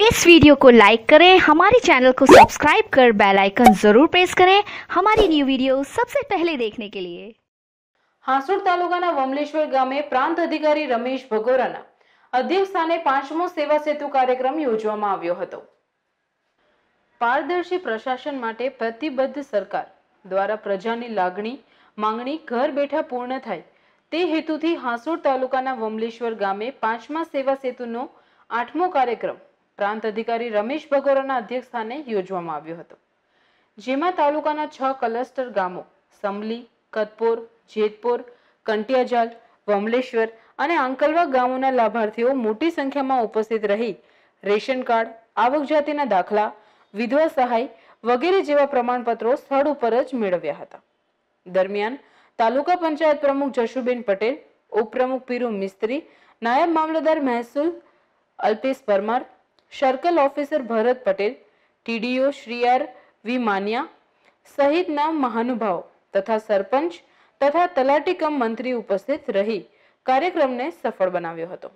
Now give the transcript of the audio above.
इस वीडियो को लाइक करें हमारे चैनल को सब्सक्राइब कर बेल आइकन जरूर प्रेस करें हमारी न्यू वीडियो सबसे पहले देखने के लिए હાંસોડ તાલુકાના વમલેશ્વર ગામે પ્રાંત અધિકારી રમેશ ભગોરાના અધ્યક્ષસ્થાને પાંચમો સેવા સેતુ કાર્યક્રમ યોજવામાં આવ્યો હતો પારદર્શી પ્રશાસન માટે પ્રતિબદ્ધ સરકાર દ્વારા પ્રજાની લાગણી માંગણી ઘર બેઠા પૂર્ણ થાય તે હેતુથી હાંસોડ તાલુકાના વમલેશ્વર ગામે પાંચમા સેવા સેતુનો આઠમો કાર્યક્રમ પ્રાંત અધિકારી રમેશ ભગોરાના અધ્યક્ષસ્થાને યોજવામાં આવ્યો હતો જેમાં તાલુકાના છ ક્લસ્ટર ગામો સમલી કતપોર જેતપોર કંટિયાજાલ વમલેશ્વર અને આંકલવા ગામોના લાભાર્થીઓ મોટી સંખ્યામાં ઉપસ્થિત રહી રેશન કાર્ડ આવક જાતિના દાખલા વિધવા સહાય વગેરે જેવા પ્રમાણપત્રો સ્થળ ઉપર જ મેળવ્યા હતા દરમિયાન તાલુકા પંચાયત પ્રમુખ જશુબેન પટેલ ઉપપ્રમુખ પીરુ મિસ્ત્રી નાયબ મામલતદાર મહેસૂલ Alpesh Parmar circle officer Bharat Patel TDO Shri R V Manya સહિતના મહાનુભાવ તથા સરપંચ તથા તલાટીકમ મંત્રી ઉપસ્થિત રહી કાર્યક્રમને સફળ બનાવ્યો હતો